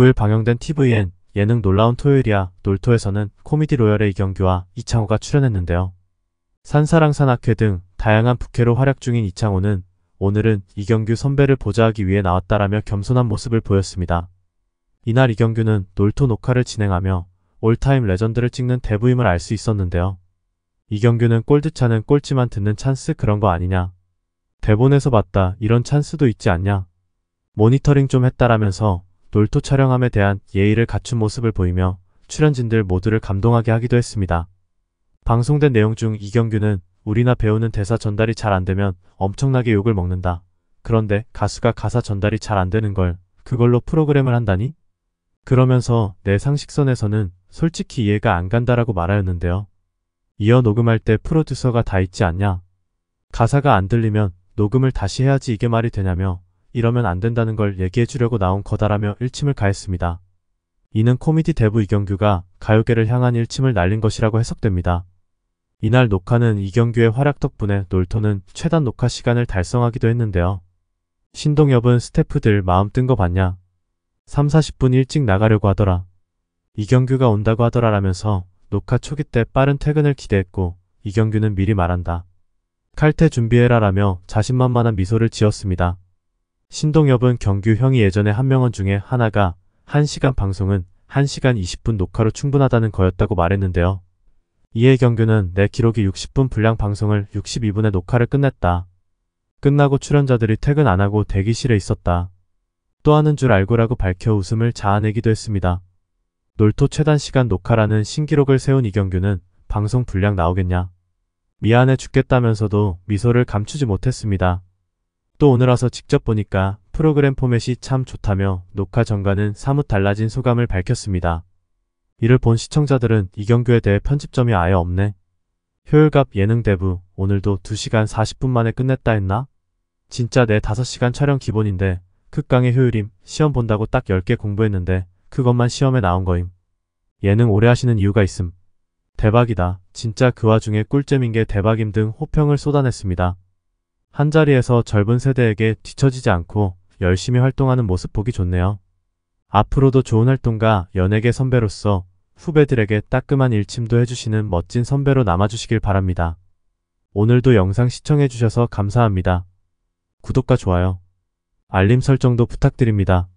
9일 방영된 TVN 예능 놀라운 토요일이야 놀토에서는 코미디 로열의 이경규와 이창호가 출연했는데요. 산사랑 산악회 등 다양한 부캐로 활약 중인 이창호는 오늘은 이경규 선배를 보좌하기 위해 나왔다라며 겸손한 모습을 보였습니다. 이날 이경규는 놀토 녹화를 진행하며 올타임 레전드를 찍는 대부임을 알 수 있었는데요. 이경규는 꼴드차는 꼴찌만 듣는 찬스 그런 거 아니냐. 대본에서 봤다 이런 찬스도 있지 않냐. 모니터링 좀 했다라면서 놀토 촬영함에 대한 예의를 갖춘 모습을 보이며 출연진들 모두를 감동하게 하기도 했습니다. 방송된 내용 중 이경규는 우리나 배우는 대사 전달이 잘 안되면 엄청나게 욕을 먹는다. 그런데 가수가 가사 전달이 잘 안되는 걸 그걸로 프로그램을 한다니? 그러면서 내 상식선에서는 솔직히 이해가 안 간다라고 말하였는데요. 이어 녹음할 때 프로듀서가 다 있지 않냐? 가사가 안 들리면 녹음을 다시 해야지 이게 말이 되냐며 이러면 안 된다는 걸 얘기해 주려고 나온 거다라며 일침을 가했습니다. 이는 코미디 대부 이경규가 가요계를 향한 일침을 날린 것이라고 해석됩니다. 이날 녹화는 이경규의 활약 덕분에 놀토는 최단 녹화 시간을 달성하기도 했는데요. 신동엽은 스태프들 마음 뜬 거 봤냐? 3, 40분 일찍 나가려고 하더라. 이경규가 온다고 하더라라면서 녹화 초기 때 빠른 퇴근을 기대했고 이경규는 미리 말한다. 칼퇴 준비해라라며 자신만만한 미소를 지었습니다. 신동엽은 경규 형이 예전에 한 명언 중에 하나가 1시간 방송은 1시간 20분 녹화로 충분하다는 거였다고 말했는데요. 이에 경규는 내 기록이 60분 분량 방송을 62분에 녹화를 끝냈다. 끝나고 출연자들이 퇴근 안 하고 대기실에 있었다. 또 하는 줄 알고라고 밝혀 웃음을 자아내기도 했습니다. 놀토 최단 시간 녹화라는 신기록을 세운 이경규는 방송 분량 나오겠냐. 미안해 죽겠다면서도 미소를 감추지 못했습니다. 또 오늘 와서 직접 보니까 프로그램 포맷이 참 좋다며 녹화 전과는 사뭇 달라진 소감을 밝혔습니다. 이를 본 시청자들은 이경규에 대해 편집점이 아예 없네. 효율값 예능 대부 오늘도 2시간 40분 만에 끝냈다 했나? 진짜 내 5시간 촬영 기본인데 극강의 효율임 시험 본다고 딱 10개 공부했는데 그것만 시험에 나온 거임. 예능 오래 하시는 이유가 있음. 대박이다. 진짜 그 와중에 꿀잼인 게 대박임 등 호평을 쏟아냈습니다. 한자리에서 젊은 세대에게 뒤처지지 않고 열심히 활동하는 모습 보기 좋네요. 앞으로도 좋은 활동과 연예계 선배로서 후배들에게 따끔한 일침도 해주시는 멋진 선배로 남아주시길 바랍니다. 오늘도 영상 시청해주셔서 감사합니다. 구독과 좋아요, 알림 설정도 부탁드립니다.